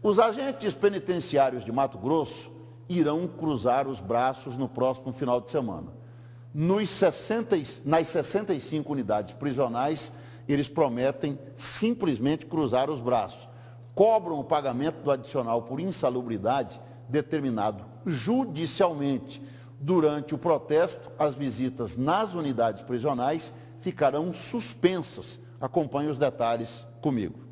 Os agentes penitenciários de Mato Grosso irão cruzar os braços no próximo final de semana. Nos 60, nas 65 unidades prisionais, eles prometem simplesmente cruzar os braços. Cobram o pagamento do adicional por insalubridade determinado judicialmente. Durante o protesto, as visitas nas unidades prisionais ficarão suspensas. Acompanhe os detalhes comigo.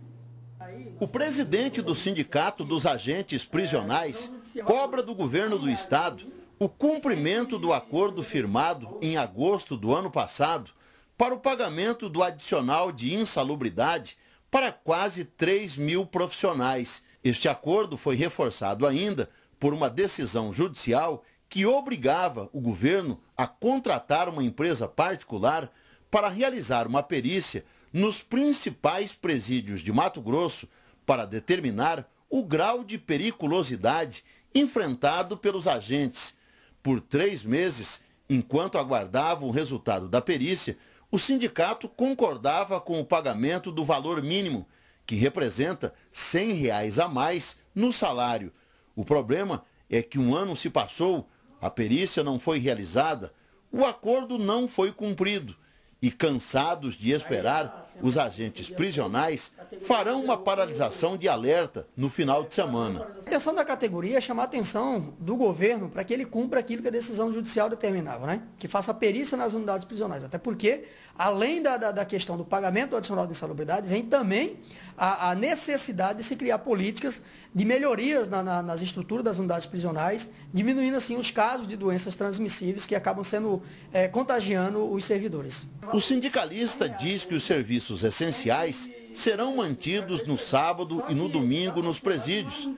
O presidente do Sindicato dos Agentes Prisionais cobra do governo do estado o cumprimento do acordo firmado em agosto do ano passado para o pagamento do adicional de insalubridade para quase 3 mil profissionais. Este acordo foi reforçado ainda por uma decisão judicial que obrigava o governo a contratar uma empresa particular para realizar uma perícia nos principais presídios de Mato Grosso para determinar o grau de periculosidade enfrentado pelos agentes. Por três meses, enquanto aguardava o resultado da perícia, o sindicato concordava com o pagamento do valor mínimo, que representa R$ 100 reais a mais no salário. O problema é que um ano se passou, a perícia não foi realizada, o acordo não foi cumprido e cansados de esperar, os agentes prisionais farão uma paralisação de alerta no final de semana. A intenção da categoria é chamar a atenção do governo para que ele cumpra aquilo que a decisão judicial determinava, né? que faça perícia nas unidades prisionais. Até porque, além da, da, da questão do pagamento do adicional de insalubridade, vem também a, a necessidade de se criar políticas de melhorias na, na, nas estruturas das unidades prisionais, diminuindo assim os casos de doenças transmissíveis que acabam sendo é, contagiando os servidores. O sindicalista diz que os serviços essenciais serão mantidos no sábado e no domingo nos presídios,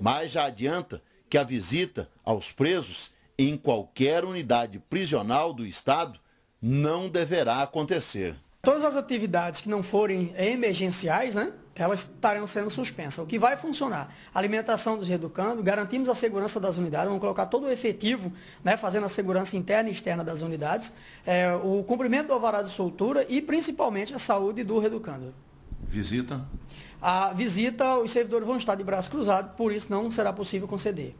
mas já adianta que a visita aos presos em qualquer unidade prisional do Estado não deverá acontecer. Todas as atividades que não forem emergenciais, né, elas estarão sendo suspensas. O que vai funcionar? Alimentação dos reducando, garantimos a segurança das unidades, vamos colocar todo o efetivo, né, fazendo a segurança interna e externa das unidades, é, o cumprimento do alvará de soltura e, principalmente, a saúde do reeducando. Visita? A visita, os servidores vão estar de braço cruzado, por isso não será possível conceder.